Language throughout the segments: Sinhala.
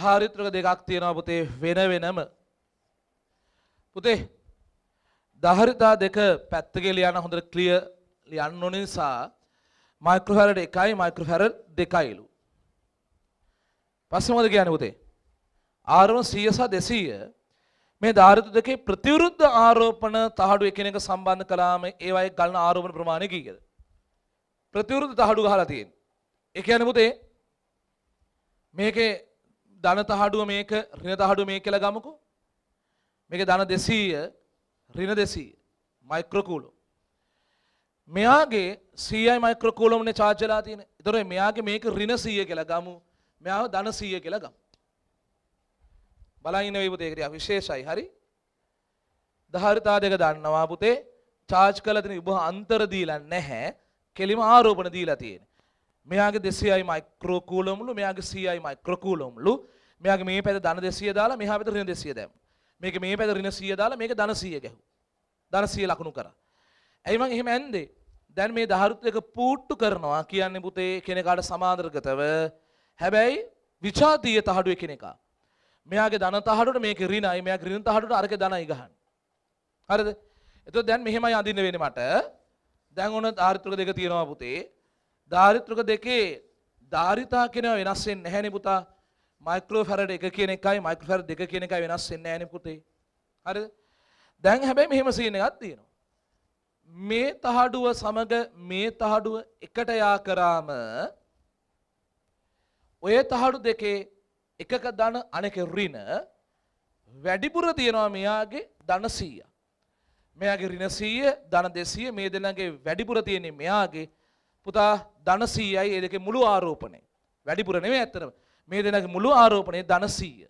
ධාරිත්‍රක දෙකක් තියෙනවා පුතේ වෙන වෙනම. පුතේ ධාරිතා දෙක පැත්තකේ ලියන්න හොඳට ක්ලියර් ලියන්න ඕන නිසා මයික්‍රෝෆැරඩ් 1යි මයික්‍රෝෆැරඩ් 2යිලු. පස්සේ මොකද කියන්නේ පුතේ? ආරෝපණ 100 සහ 200 මේ ධාරිත දෙකේ ප්‍රතිවිරුද්ධ ආරෝපණ තහඩු එකිනෙක සම්බන්ධ කළාම ඒවයි ගන්න ආරෝපණ ප්‍රමාණය කීයද? ප්‍රතිවිරුද්ධ තහඩු ගහලා තියෙන්නේ. ඒ කියන්නේ පුතේ මේකේ ධන තහඩුව මේක ඍණ තහඩුව මේක කියලා ගමුකෝ. මේක ධන 200 ඍණ 200 මයික්‍රෝ කූලම්. මෙයාගේ 100යි මයික්‍රෝ කූලම්නේ charge වෙලා තියෙන්නේ. ඒතකොට මෙයාගේ මේක ඍණ 100 කියලා ගමු. මෙයාව ධන 100 කියලා ගමු. බලන් ඉන්න වේ පුතේ ඒක විශේෂයි හරි. ධාරිතා දෙක දන්නවා පුතේ. charge කරලා තියෙන විභව අන්තර දීලා නැහැ. කෙලිම ආරෝපණ දීලා තියෙන්නේ. මෙයාගේ 200යි මයික්‍රෝ කූලම්ලු මෙයාගේ 100යි මයික්‍රෝ කූලම්ලු මෙයාගේ මේ පැත්තේ ධන 200 දාලා මෙහා පැත්තේ ඍණ 200 දැම්මා. මේක මේ පැත්තේ ඍණ 100 දාලා මේක ධන 100 ගැහුවා. ධන 100 ලකුණු කරා. ඇයි මං එහෙම ඇන්දේ? දැන් මේ දහරුත් එක පූට්ටු කරනවා කියන්නේ පුතේ කෙනෙකුට සමාන්තරගතව. හැබැයි විචාදීය තහඩුව කෙනෙකා. මෙයාගේ ධන තහඩුවට මේක ඍණයි, මෙයාගේ ඍණ තහඩුවට අරක ධනයි ගහන්නේ. හරිද? එතකොට දැන් මෙහෙමයි අඳින්න වෙන්නේ මට. දැන් ඔන්න ධාරිත්‍රක දෙක තියෙනවා පුතේ. ධාරිත්‍රක දෙකේ ධාරිතා කෙනා වෙනස් වෙන්නේ නැහැ නේ පුතා. මයික්‍රෝෆැරඩ් එක කියන එකයි මයික්‍රෝෆැරඩ් දෙක කියන එකයි වෙනස් වෙන්නේ නැහැ නේ පුතේ. හරිද? දැන් හැබැයි මෙහෙම සීන් එකක් තියෙනවා. මේ තහඩුව සමග මේ තහඩුව එකට යා කරාම ඔය තහඩු දෙකේ එකක ධන අනෙක ඍණ වැඩිපුර තියෙනවා මෙයාගේ ධන 100. මෙයාගේ ඍණ 100, ධන 200 මේ දෙන්නගේ වැඩිපුර තියෙන්නේ මෙයාගේ පුතා ධන 100යි ඒ දෙකේ මුළු ආරෝපණය. වැඩිපුර නෙමෙයි ඇත්තටම. මේ දෙනගේ මුළු ආරෝපණය ධනසීය.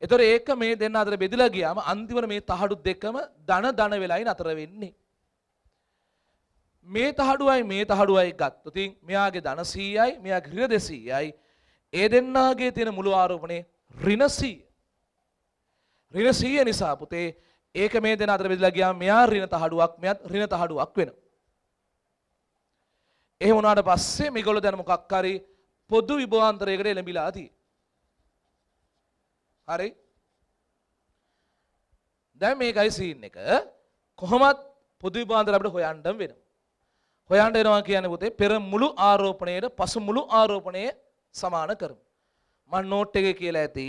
එතොර ඒක මේ දෙන්න අතර බෙදිලා ගියාම අන්තිමට මේ තහඩු දෙකම ධන ධන වෙලයි නතර වෙන්නේ. මේ තහඩුවයි මේ තහඩුවයි ගත්තොත් මෙයාගේ ධන 100යි මෙයාගේ ඍණ 200යි ඒ දෙන්නාගේ තියෙන මුළු ආරෝපණේ ඍණ 100. ඍණ 100 නිසා පුතේ ඒක මේ දෙන අතර බෙදලා ගියාම මෙයා ඍණ තහඩුවක් මෙයත් ඍණ තහඩුවක් වෙනවා. එහෙම වුණාට පස්සේ මේගොල්ලෝ දැන් මොකක් හරි පොදු විභවාන්තරයකට එළඹිලා තියෙන්නේ. හරි දැන් මේකයි සීන් එක කොහොමත් පොදු විභාන්තර අපිට හොයන්න වෙනවා හොයන්න වෙනවා කියන්නේ පුතේ පෙර මුළු ආරෝපණයට පසු මුළු ආරෝපණය සමාන කරමු මම නෝට් එකේ කියලා ඇති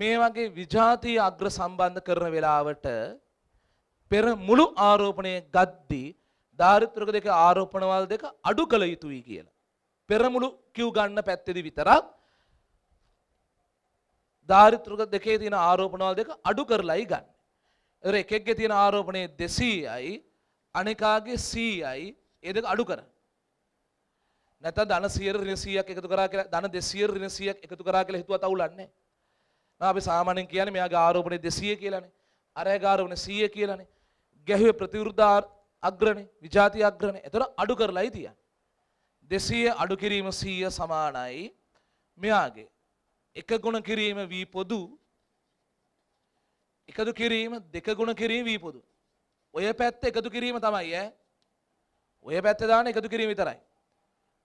මේ වගේ විජාතීය අග්‍ර සම්බන්ධ කරන වෙලාවට පෙර මුළු ආරෝපණය ගද්දී ධාරිත්‍රක දෙක ආරෝපණවල දෙක අඩු කළ යුතුයි කියලා පෙරමුළු කිව් ගන්න පැත්තෙදි විතරක් ධාරිත්‍රක දෙකේ තියෙන ආරෝපණවල් දෙක අඩු කරලායි ගන්න. ඒර එකෙක්ගේ තියෙන ආරෝපණය 200යි අනිකාගේ 100යි ඒ දෙක අඩු කරන්න. නැත්නම් ධන 100 ඍණ 100ක් එකතු කරා කියලා ධන 200 ඍණ 100ක් එකතු කරා කියලා හිතුවත් අවුලන්නේ නැහැ. අපි සාමාන්‍යයෙන් කියන්නේ මෙයාගේ ආරෝපණය 200 කියලානේ. අරයාගේ ආරෝපණය 100 කියලානේ. ගැහුවේ ප්‍රතිවිරුද්ධ අග්‍රනේ, විජාති අග්‍රනේ. ඒතර අඩු කරලායි තියන්නේ. දෙසය අඩුකිරීම සීය සමානයි මෙයාගේ එක ගුණ කිරීම වී පොදු එකතු කිරීම දෙක ගුණ කිරීම වී පොදු ඔය පැත්ත එකතු කිරීම තමයි ඈ ඔය පැත්ත දාන එකතු කිරීම විතරයි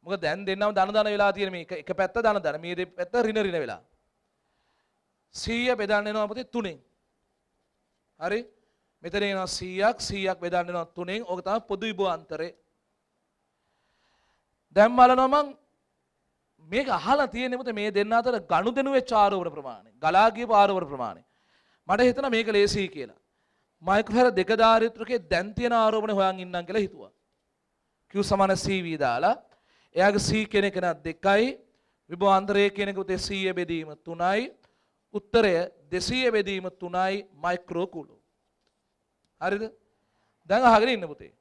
මොකද දැන් දෙන්නම ධන ධන වෙලා තියෙන මේ එක පැත්ත ධන ධන මේ දෙපැත්ත රින රින වෙලා 100 බෙදන්න එනවා පුතේ තුනෙන් හරි මෙතන එනවා 100ක් 100ක් බෙදන්න එනවා තුනෙන් ඕක තමයි පොදු විභව අන්තරේ දැම් බලනොමං මේක අහලා තියෙනෙමුත මේ දෙන්න අතර ගණු දෙනුවේ චාරවර ප්‍රමාණය ගලාගේ පාරවර ප්‍රමාණය මට හිතන මේක ලේසිහි කියලා මයිකහර දෙක ධාරිත්‍රකේ දැන්තියන ආරෝපණ හොයන් ඉන්නම් කියලා හිතුවා කිව් සමන සීවී දාලා එයාගේ සී කෙනෙ කෙනත් දෙකයි විභවාන්තරය කෙනෙකු දෙසීය බෙදීම තුනයි උත්තරය දෙසීය බෙදීම තුනයි මයික්‍රෝකුලු හරිද දැඟ හගෙන ඉන්න පුතේ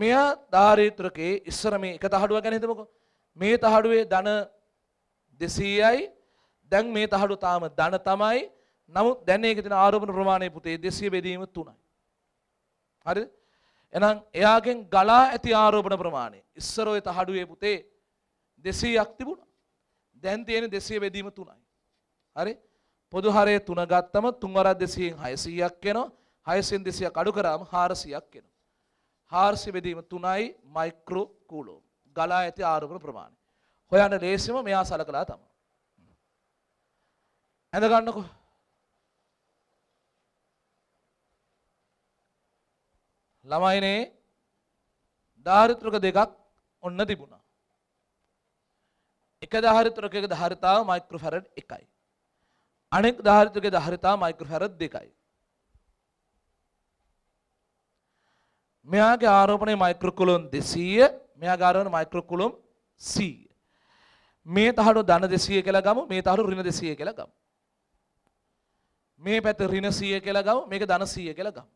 මෙයා ධාරිත්‍රකේ ඉස්සර මේ එක තහඩුවක් ගැන හිතමුකෝ. මේ තහඩුවේ ධන 200යි. දැන් මේ තහඩුව තාම ධන තමයි. නමුත් දැන් ඒකේ තියෙන ආරෝපණ ප්‍රමාණය පුතේ 200 බෙදීම 3යි. හරිද? එහෙනම් එයාගෙන් ගලා ඇති ආරෝපණ ප්‍රමාණය ඉස්සර ඔය තහඩුවේ පුතේ 200ක් තිබුණා. දැන් තියෙන 200 බෙදීම 3යි. හරි? පොදු හරය 3 ගත්තම 3 වරක් 200න් 600ක් වෙනවා. 600න් 200ක් අඩු කරාම 400ක් වෙනවා. හාර්සි බෙදීම තුනයි මයික්‍රෝ කූලෝ ගලා ඇති ආරෝපණ ප්‍රමාණය. හොයන්න ලේසිම මෙයා සලකලා තම. ඇඳ ගන්නකො ළමයිනේ ධාරිත්‍රක දෙකක් ඔන්න තිබුණා. එක ධාරිත්‍රකයක ධාරිතාව මයික්‍රෝ ෆැරඩ් එකයි. අනෙක් ධාරිත්‍රකයේ ධාරිතාව මයික්‍රෝ ෆැරඩ් දෙකයි. මෙයාගේ ආරෝපණය මයික්‍රොකුලොම් 200 මෙයාගේ ආරෝපණය මයික්‍රොකුලොම් 100 මේ තහඩු ධන 200 කියලා ගමු මේ තහඩු ඍණ 200 කියලා ගමු මේ පැත්ත ඍණ 100 කියලා ගමු මේක ධන 100 කියලා ගමු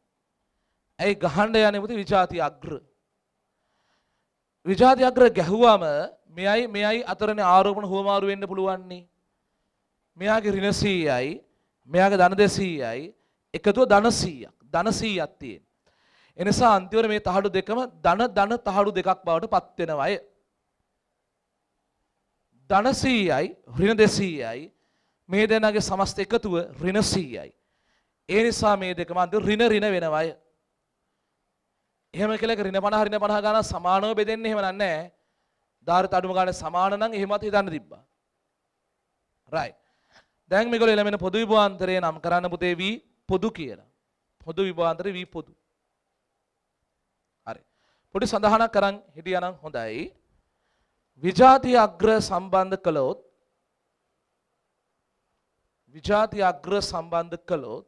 ඇයි ගහන්න යන්නේ පුතේ විජාති අග්‍ර විජාති අග්‍ර ගැහුවම මෙයයි මෙයයි අතරනේ ආරෝපණ හුවමාරු වෙන්න පුළුවන්නේ මෙයාගේ ඍණ 100යි මෙයාගේ ධන 200යි එකතුව ධන 100ක් ධන 100ක් තියෙන එනිසා අන්තිමට මේ තහඩු දෙකම ධන ධන තහඩු දෙකක් බවට පත් වෙනවාය. ධන 100යි ඍණ 200යි මේ දෙනාගේ සමස්ත එකතුව ඍණ 100යි. ඒ නිසා මේ දෙකම අන්තිම ඍණ ඍණ වෙනවාය. එහෙම කියලා ඍණ 50 ඍණ 50 ගාන සමානව බෙදෙන්නේ එහෙම නැහැ. ධාරිත අඩුම ගානේ සමාන නම් එහෙමත් හිතන්න තිබ්බා. right. දැන් මේගොල්ලෝ එළමෙන පොදු විභාන්තරය නම් කරන්න පුතේ වී පොදු කියලා. පොදු විභාන්තරේ වී පොදු. හරි. පොඩි සඳහනක් කරන් හිටියනම් හොඳයි. විජාතිය අග්‍ර සම්බන්ධ කළොත් විජාතිය අග්‍ර සම්බන්ධ කළොත්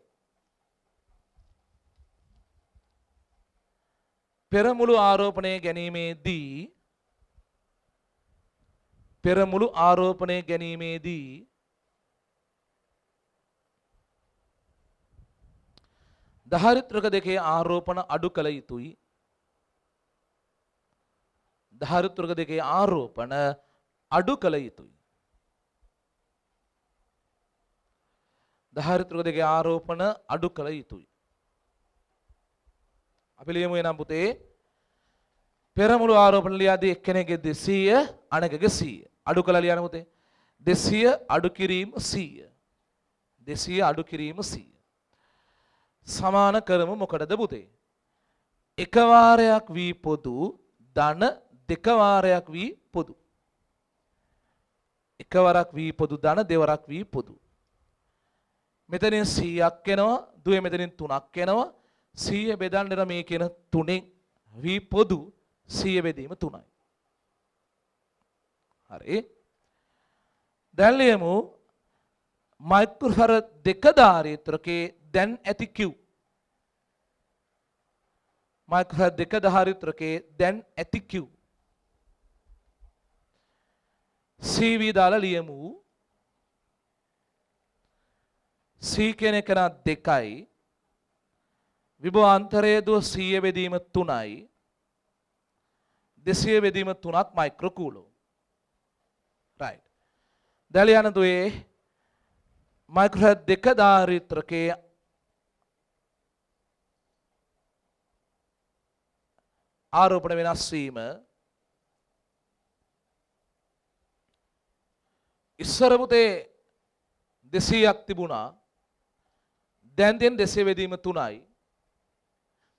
පෙරමුළු ආරෝපණය ගැනීමේදී පෙරමුළු ආරෝපණය ගැනීමේදී දහරිත්‍රක දෙකේ ආරෝපණ අඩු කළ යුතුයි ධාරිත්‍රක දෙකේ ආරෝපණ අඩු කළ යුතුයි. ධාරිත්‍රක දෙකේ ආරෝපණ අඩු කළ යුතුයි. අපි ලියමු එනම් පුතේ පෙරමුළු ආරෝපණ ලියාදී එක්කෙනෙක්ගේ 200 අනෙකගේ 100 අඩු කළා ලියන්න පුතේ 200 අඩු කිරීම 100 200 අඩු කිරීම 100 සමාන කරමු මොකටද පුතේ එකවාරයක් වී පොදු ධන දෙක වාරයක් වී පොදු එකවරක් වී පොදු ධන දෙවරක් වී පොදු මෙතනින් 100ක් එනවා දුවේ මෙතනින් 3ක් එනවා 100 බෙදන්නට මේ කියන තුනෙන් වී පොදු 100 බෙදීම 3යි හරි දැන් ලියමු මයික්‍රොෆර දෙක ධාරිත්‍රකේ දැන් ඇති Q මයික්‍රොෆර දෙක ධාරිත්‍රකේ දැන් ඇති Q සීවී දාලා ලියමු සී කියන එක නත් දෙකයි විභවාන්තරයේ දුව 100 බෙදීම 3යි 200 බෙදීම 3ක් මයික්‍රෝ කූලෝ right දැල යන දුවේ මයික්‍රෝ දෙක ධාරිත්‍රකයේ ආරෝපණ වෙනස් වීම ඉස්සර පුතේ 200ක් තිබුණා. දැන් දැන් 200 වෙදීම 3යි.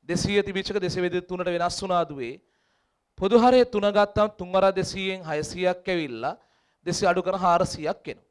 200 තිබිච්ච එක 200 වෙදී 3ට වෙනස් වුණා දුවේ. පොදු හරේ 3 ගත්තාම 3 වර 200න් 600ක් ඇවිල්ලා 200 අඩු කරන 400ක් එනවා.